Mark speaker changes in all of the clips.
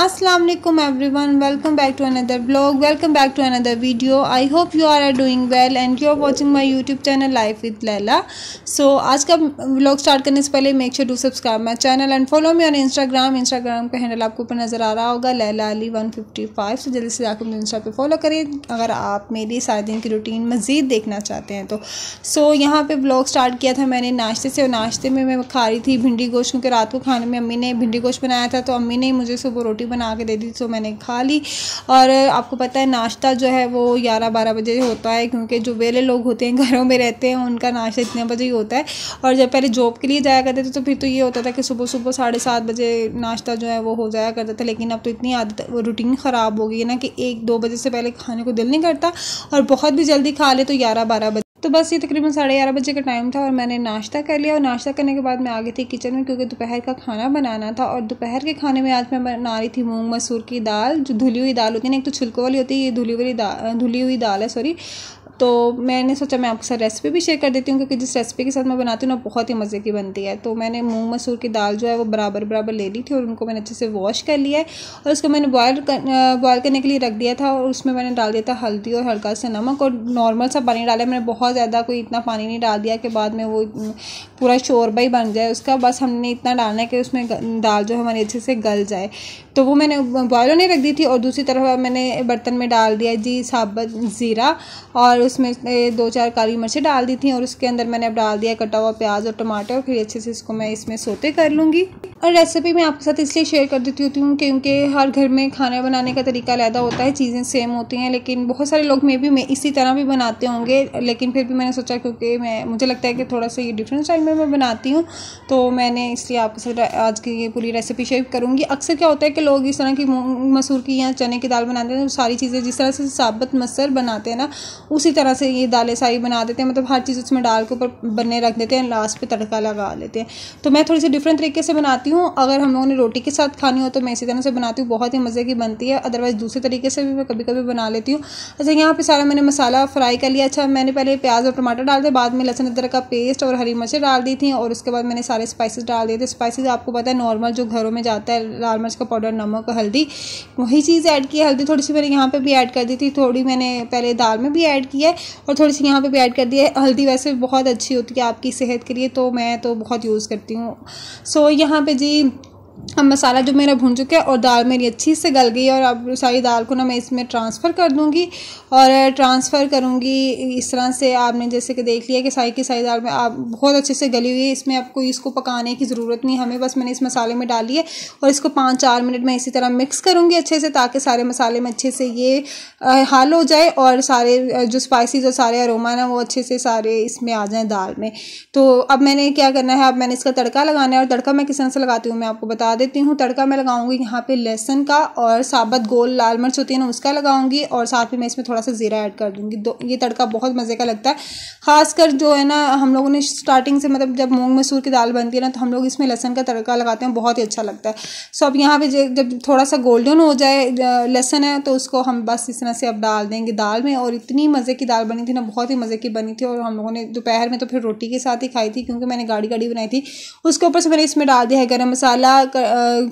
Speaker 1: Aslam everyone welcome back to another blog welcome back to another video I hope you are are doing well and you are watching my YouTube channel life with Laila so आज का blog start करने से पहले make sure to subscribe my channel and follow me on Instagram Instagram का handle आपको ऊपर नज़र आ रहा होगा Laila Ali one fifty five तो जल्दी से जाकर मुझे इंस्टा पे फॉलो करें अगर आप मेरी सारे दिन की रूटीन मज़ीद देखना चाहते हैं तो सो so, यहाँ पर ब्लॉग स्टार्ट किया था मैंने नाश्ते से और नाश्ते में मैं खा रही थी भिंडी गोश्त क्योंकि रात को खाने में अम्मी ने भिंडी गोश्त बनाया था तो अम्मी ने मुझे सुबह रोटी रोटी बना के दे दी सो तो मैंने खा ली और आपको पता है नाश्ता जो है वो ग्यारह बारह बजे होता है क्योंकि जो वेले लोग होते हैं घरों में रहते हैं उनका नाश्ता इतने बजे ही होता है और जब पहले जॉब के लिए जाया करते थे तो फिर तो ये होता था कि सुबह सुबह साढ़े सात बजे नाश्ता जो है वो हो जाया करता था लेकिन अब तो इतनी आदत रूटीन ख़राब हो गई है ना कि एक दो बजे से पहले खाने को दिल नहीं करता और बहुत भी जल्दी खा ले तो ग्यारह बारह बजे तो बस ये तकरीबन साढ़े ग्यारह बजे का टाइम था और मैंने नाश्ता कर लिया और नाश्ता करने के बाद मैं आ गई थी किचन में क्योंकि दोपहर का खाना बनाना था और दोपहर के खाने में आज मैं बना रही थी मूंग मसूर की दाल जो धुली हुई दाल होती है ना एक तो छिलकों वाली होती है ये धुली वाली दाल धुली हुई दाल है सॉरी तो मैंने सोचा मैं आपके साथ रेसिपी भी शेयर कर देती हूँ क्योंकि जिस रेसिपी के साथ मैं बनाती हूँ ना बहुत ही मज़े की बनती है तो मैंने मूंग मसूर की दाल जो है वो बराबर बराबर ले ली थी और उनको मैंने अच्छे से वॉश कर लिया है और उसको मैंने बॉयल कर बॉयल करने के लिए रख दिया था और उसमें मैंने डाल दिया था हल्दी और हल्का सा नमक और नॉर्मल सा पानी डाला मैंने बहुत ज़्यादा कोई इतना पानी नहीं डाल दिया कि बाद में वो पूरा शोरबा ही बन जाए उसका बस हमने इतना डालना है कि उसमें दाल जो हमारी अच्छे से गल जाए तो वो मैंने बॉयल होने रख दी थी और दूसरी तरफ मैंने बर्तन में डाल दिया जी साबत ज़ीरा और उसमें दो चार काली मिर्चें डाल दी थी और उसके अंदर मैंने अब डाल दिया कटा हुआ प्याज और टमाटर फिर अच्छे से इसको मैं इसमें सोते कर लूँगी और रेसिपी मैं आपके साथ इसलिए शेयर कर देती होती हूँ क्योंकि हर घर में खाना बनाने का तरीका अलहदा होता है चीज़ें सेम होती हैं लेकिन बहुत सारे लोग मे भी मैं इसी तरह भी बनाते होंगे लेकिन फिर भी मैंने सोचा क्योंकि मैं मुझे लगता है कि थोड़ा सा ये डिफरेंट स्टाइल में में मैं बनाती हूँ तो मैंने इसलिए आपके साथ आज की ये पूरी रेसिपी शेयर करूँगी अक्सर क्या होता है कि लोग इस तरह की मसूर की या चने की दाल बनाते हैं तो सारी चीज़ें जिस तरह से साबत मसर बनाते हैं ना उसी तरह से ये दालें सारी बना देते हैं मतलब हर चीज़ उसमें डाल के ऊपर बनने रख देते हैं लास्ट पर तड़का लगा लेते हैं तो मैं थोड़ी सी डिफरेंट तरीके से बनाती हूँ अगर हम लोगों ने रोटी के साथ खानी हो तो मैं इसी तरह से बनाती हूँ बहुत ही मज़े की बनती है अदरवाइज़ दूसरे तरीके से भी मैं कभी कभी बना लेती हूँ अच्छा यहाँ पर सारा मैंने मसाला फ्राई कर लिया अच्छा मैंने पहले प्याज और टमाटर डाल दिया बाद में लहसुन अदरक का पेस्ट और हरी मिर्च डाल डाल दी थी और उसके बाद मैंने सारे स्पाइसेस डाल दिए थे स्पाइसेस आपको पता है नॉर्मल जो घरों में जाता है लाल मिर्च का पाउडर नमक हल्दी वही चीज़ ऐड की है हल्दी थोड़ी सी मैंने यहाँ पर भी ऐड कर दी थी थोड़ी मैंने पहले दाल में भी ऐड की है और थोड़ी सी यहाँ पर भी ऐड कर दी है हल्दी वैसे बहुत अच्छी होती है आपकी सेहत के लिए तो मैं तो बहुत यूज़ करती हूँ सो यहाँ पर जी अब मसाला जो मेरा भून चुका है और दाल मेरी अच्छी से गल गई और अब सारी दाल को ना मैं इसमें ट्रांसफ़र कर दूंगी और ट्रांसफ़र करूंगी इस तरह से आपने जैसे कि देख लिया कि सारी की सारी दाल में आप बहुत अच्छे से गली हुई है इसमें आपको इसको पकाने की ज़रूरत नहीं हमें बस मैंने इस मसाले में डाली है और इसको पाँच चार मिनट मैं इसी तरह मिक्स करूँगी अच्छे से ताकि सारे मसाले में अच्छे से ये हल हो जाए और सारे जो स्पाइसीज और सारे अरोमा ना वो अच्छे से सारे इसमें आ जाएँ दाल में तो अब मैंने क्या करना है अब मैंने इसका तड़का लगाना है और तड़का मैं किस तरह से लगाती हूँ मैं आपको बता बता देती हूँ तड़का मैं लगाऊंगी यहाँ पे लहसन का और साबत गोल लाल मिर्च होती है ना उसका लगाऊंगी और साथ में मैं इसमें थोड़ा सा ज़ीरा ऐड कर दूँगी दो ये तड़का बहुत मज़े का लगता है खासकर जो है ना हम लोगों ने स्टार्टिंग से मतलब जब मूँग मसूर की दाल बनती है ना तो हम लोग इसमें लहसन का तड़का लगाते हैं बहुत ही अच्छा लगता है सो अब यहाँ पर जब थोड़ा सा गोल्डन हो जाए लहसन है तो उसको हम बस इस तरह से अब डाल देंगे दाल में और इतनी मज़े की दाल बनी थी ना बहुत ही मज़े की बनी थी और हम लोगों ने दोपहर में तो फिर रोटी के साथ ही खाई थी क्योंकि मैंने गाड़ी गाड़ी बनाई थी उसके ऊपर से मैंने इसमें डाल दिया है गर्म मसाला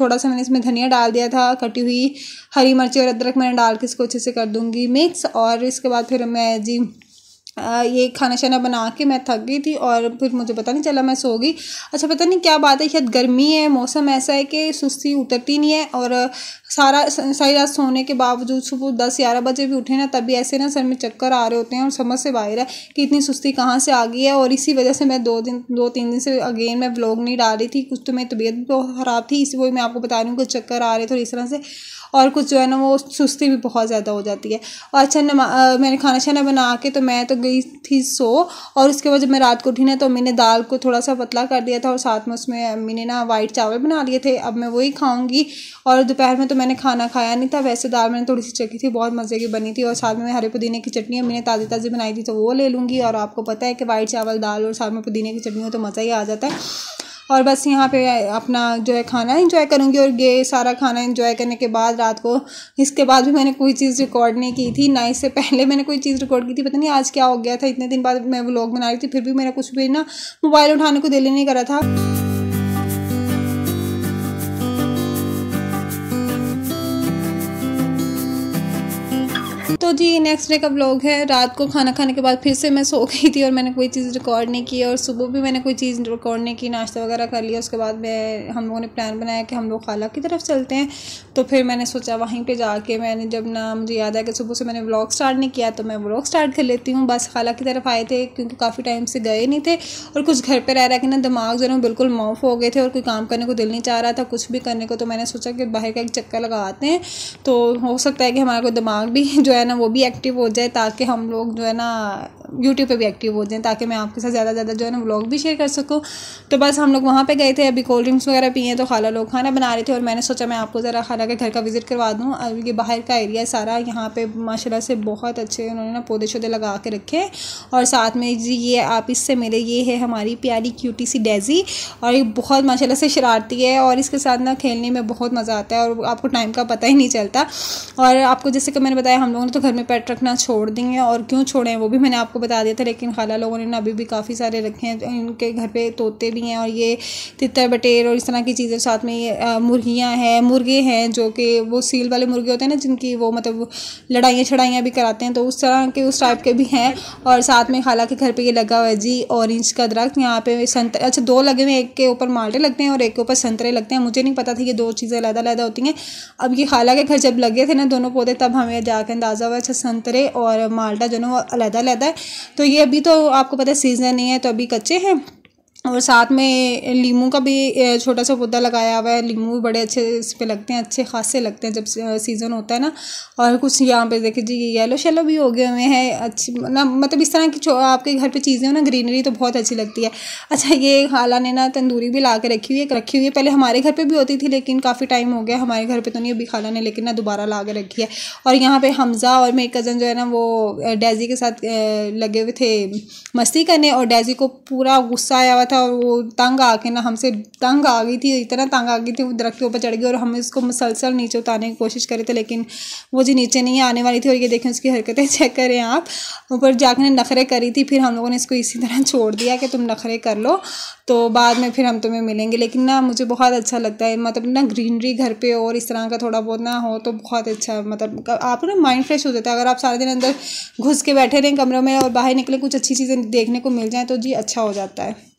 Speaker 1: थोड़ा सा मैंने इसमें धनिया डाल दिया था कटी हुई हरी मिर्ची और अदरक मैंने डाल के इसको अच्छे से कर दूंगी मिक्स और इसके बाद फिर मैं जी ये खाना शाना बना के मैं थक गई थी और फिर मुझे पता नहीं चला मैं सो गई अच्छा पता नहीं क्या बात है शायद गर्मी है मौसम ऐसा है कि सुस्ती उतरती नहीं है और सारा सारी रात सोने के बावजूद सुबह दस ग्यारह बजे भी उठे ना तभी ऐसे ना सर में चक्कर आ रहे होते हैं और समझ से बाहर है कि इतनी सुस्ती कहाँ से आ गई है और इसी वजह से मैं दो दिन दो तीन दिन से अगेन मैं ब्लॉग नहीं डाल रही थी कुछ तो मेरी तबीयत भी बहुत ख़राब थी इसी वही मैं आपको बता रही हूँ कुछ चक्कर आ रहे थोड़ी इस तरह से और कुछ जो है ना वो सुस्ती भी बहुत ज़्यादा हो जाती है और अच्छा नमा मैंने खाना शाना बना के तो मैं तो गई थी सो और उसके बाद जब मैं रात को उठी ना तो अम्मी ने दाल को थोड़ा सा पतला कर दिया था और साथ में उसमें अम्मी ने ना वाइट चावल बना लिए थे अब मैं वही खाऊंगी और दोपहर में तो मैंने खाना खाया नहीं था वैसे दाल मैंने थोड़ी सी चखी थी बहुत मज़े की बनी थी और साथ में हरे पुदीने की चटनी अम्मी ने ताज़ी ताज़ी बनाई थी तो वो ले लूँगी और आपको पता है कि वाइट चावल दाल और साथ में पुदीने की चटनी हो तो मज़ा ही आ जाता है और बस यहाँ पे अपना जो है खाना इंजॉय करूँगी और ये सारा खाना इंजॉय करने के बाद रात को इसके बाद भी मैंने कोई चीज़ रिकॉर्ड नहीं की थी ना इससे पहले मैंने कोई चीज़ रिकॉर्ड की थी पता नहीं आज क्या हो गया था इतने दिन बाद मैं व्लॉग बना रही थी फिर भी मेरा कुछ भी ना मोबाइल उठाने को दिल ही नहीं करा था तो जी नेक्स्ट डे का ब्लॉग है रात को खाना खाने के बाद फिर से मैं सो गई थी और मैंने कोई चीज़ रिकॉर्ड नहीं की और सुबह भी मैंने कोई चीज़ रिकॉर्ड नहीं की नाश्ता वगैरह कर लिया उसके बाद मैं हम लोगों ने प्लान बनाया कि हम लोग खाला की तरफ चलते हैं तो फिर मैंने सोचा वहीं पर जाके मैंने जब ना मुझे याद आया कि सुबह से मैंने ब्लॉग स्टार्ट नहीं किया तो मैं ब्लॉग स्टार्ट कर लेती हूँ बस खाला की तरफ आए थे क्योंकि काफ़ी टाइम से गए नहीं थे और कुछ घर पर रह रहा कि ना दिमाग जो है बिल्कुल माफ हो गए थे और कोई काम करने को दिल नहीं चाह रहा था कुछ भी करने को तो मैंने सोचा कि बाहर का एक चक्कर लगाते हैं तो हो सकता है कि हमारा कोई दिमाग भी जो है ना ना वो भी एक्टिव हो जाए ताकि हम लोग जो है ना यूट्यूब पे भी एक्टिव हो जाएँ ताकि मैं आपके साथ ज़्यादा ज़्यादा जो है ना व्लॉग भी शेयर कर सकूँ तो बस हम लोग वहाँ पर गए थे अभी कोल्ड ड्रिंक्स वगैरह पिए तो खाला लोग खाना बना रहे थे और मैंने सोचा मैं आपको ज़रा खाला के घर का विज़िट करवा दूँ और ये बाहर का एरिया सारा यहाँ पर माशाला से बहुत अच्छे उन्होंने ना पौधे शोधे लगा के रखे और साथ में जी ये आप इससे मिले ये है हमारी प्यारी क्यूटी सी डेजी और ये बहुत माशाला से शरारती है और इसके साथ ना खेलने में बहुत मज़ा आता है और आपको टाइम का पता ही नहीं चलता और आपको जैसे कि मैंने बताया हम लोगों ने तो घर में पेट रखना छोड़ देंगे और क्यों छोड़ें वो भी मैंने आपको बता दिया था लेकिन खाला लोगों ने ना अभी भी काफ़ी सारे रखे हैं इनके घर पे तोते भी हैं और ये तितर बटेर और इस तरह की चीज़ें साथ में ये मुर्गियाँ हैं मुर्गे हैं जो कि वो सील वाले मुर्गे होते हैं ना जिनकी वो मतलब लड़ाइयाँ छड़ाइयाँ भी कराते हैं तो उस तरह के उस टाइप के भी हैं और साथ में खाला के घर पर ये लगा हुआ है जी ऑरेंज का दरख्त यहाँ पे संतरे अच्छा दो लगे हुए एक के ऊपर माल्टे लगते हैं और एक के ऊपर संतरे लगते हैं मुझे नहीं पता था ये दो चीज़ें अलग अलग होती हैं अब ये खाला के घर जब लगे थे ना दोनों पौधे तब हमें जाकर अंदाज़ा हुआ अच्छा संतरे और माल्टा जो है वो अलग अलग है तो ये अभी तो आपको पता सीजन नहीं है तो अभी कच्चे हैं और साथ में लीमू का भी छोटा सा पौधा लगाया हुआ है लीमू भी बड़े अच्छे इस पर लगते हैं अच्छे खासे लगते हैं जब सीज़न होता है ना और कुछ यहाँ पे देखिए जी येलो शेलो भी हो गए हुए हैं अच्छी ना मतलब इस तरह की आपके घर पे चीज़ें हो ना ग्रीनरी तो बहुत अच्छी लगती है अच्छा ये खाला ने ना तंदूरी भी ला के रखी हुई है रखी हुई है पहले हमारे घर पर भी होती थी लेकिन काफ़ी टाइम हो गया हमारे घर पर तो नहीं अभी खाला ने लेकिन ना दोबारा ला के रखी है और यहाँ पर हमज़ा और मेरे कज़न जो है ना वो डैजी के साथ लगे हुए थे मस्ती करने और डेजी को पूरा गुस्सा आया हुआ था और वो तंग आके ना हमसे तंग आ गई थी इतना तंग आ गई थी वो दरख्त के ऊपर चढ़ गई और हम इसको मुसलसल नीचे उतारने की कोशिश करे थे लेकिन वो जी नीचे नहीं आने वाली थी और ये देखें उसकी हरकतें चेक करें आप ऊपर जाकर नखरे करी थी फिर हम लोगों ने इसको इसी तरह छोड़ दिया कि तुम नखरे कर लो तो बाद में फिर हम तुम्हें मिलेंगे लेकिन ना मुझे बहुत अच्छा लगता है मतलब ना ग्रीनरी घर पर और इस तरह का थोड़ा बहुत ना हो तो बहुत अच्छा मतलब आप ना माइंड फ्रेश हो जाता है अगर आप सारे दिन अंदर घुस के बैठे रहें कमरों में और बाहर निकले कुछ अच्छी चीज़ें देखने को मिल जाएँ तो जी अच्छा हो जाता है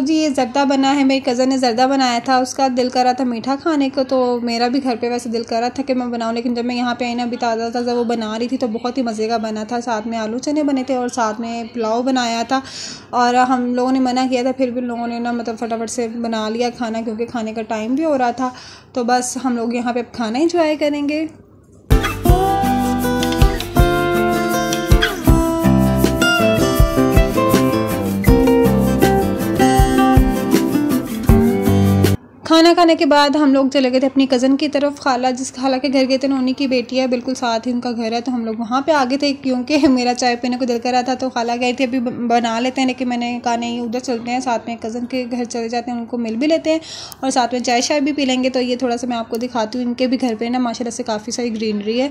Speaker 1: चलो जी ये जर्दा बना है मेरी कज़न ने जर्दा बनाया था उसका दिल कर रहा था मीठा खाने को तो मेरा भी घर पे वैसे दिल कर रहा था कि मैं बनाऊँ लेकिन जब मैं यहाँ पे आई ना अभी ताज़ा ताज़ा वो बना रही थी तो बहुत ही मज़े का बना था साथ में आलू चने बने थे और साथ में पुलाव बनाया था और हम लोगों ने मना किया था फिर भी लोगों ने ना मतलब फटाफट से बना लिया खाना क्योंकि खाने का टाइम भी हो रहा था तो बस हम लोग यहाँ पर खाना इंजॉय करेंगे खाना खाने के बाद हम लोग चले गए थे अपनी कज़न की तरफ खाला जिस खाला के घर गए थे उन्हीं की बेटी है बिल्कुल साथ ही उनका घर है तो हम लोग वहाँ पे आ गए थे क्योंकि मेरा चाय पीने को दिल कर रहा था तो खाला गए थे अभी बना लेते हैं लेकिन मैंने कहा नहीं उधर चलते हैं साथ में कज़न के घर चले जाते हैं उनको मिल भी लेते हैं और साथ में चाय शाय भी पी लेंगे तो ये थोड़ा सा मैं आपको दिखाती हूँ इनके भी घर पर ना माशाला से काफ़ी सारी ग्रीनरी है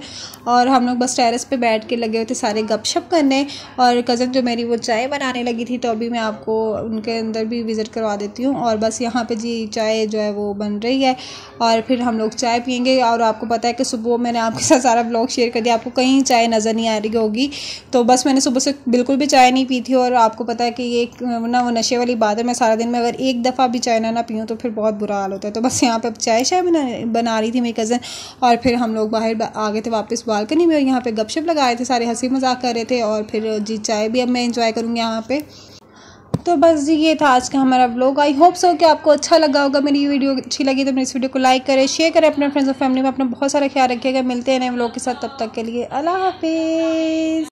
Speaker 1: और हम लोग बस टेरस पर बैठ के लगे हुए थे सारे गपशप करने और कज़न जो मेरी वो चाय बनाने लगी थी तो अभी मैं आपको उनके अंदर भी विज़िट करवा देती हूँ और बस यहाँ पर जी चाय जो है है वो बन रही है और फिर हम लोग चाय पियेंगे और आपको पता है कि सुबह मैंने आपके साथ सारा ब्लॉग शेयर कर दिया आपको कहीं चाय नज़र नहीं आ रही होगी तो बस मैंने सुबह से बिल्कुल भी चाय नहीं पी थी और आपको पता है कि ये ना वो नशे वाली बात है मैं सारा दिन में अगर एक दफ़ा भी चाय ना ना पीऊँ तो फिर बहुत बुरा हाल होता है तो बस यहाँ पर चाय शाय बना बना रही थी मेरी कज़न और फिर हम लोग बाहर आ गए थे वापस बालकनी में और यहाँ पर गपशप लगाए थे सारे हंसी मजाक कर रहे थे और फिर जी चाय भी अब मैं इंजॉय करूँगी यहाँ पर तो बस ये था आज का हमारा ब्लॉग आई होप सो कि आपको अच्छा लगा होगा मेरी वीडियो अच्छी लगी तो मेरी इस वीडियो को लाइक करें शेयर करें अपने फ्रेंड्स और फैमिली में अपना बहुत सारा ख्याल रखिएगा मिलते हैं नए ब्लॉग के साथ तब तक के लिए अल्लाह हाफिज़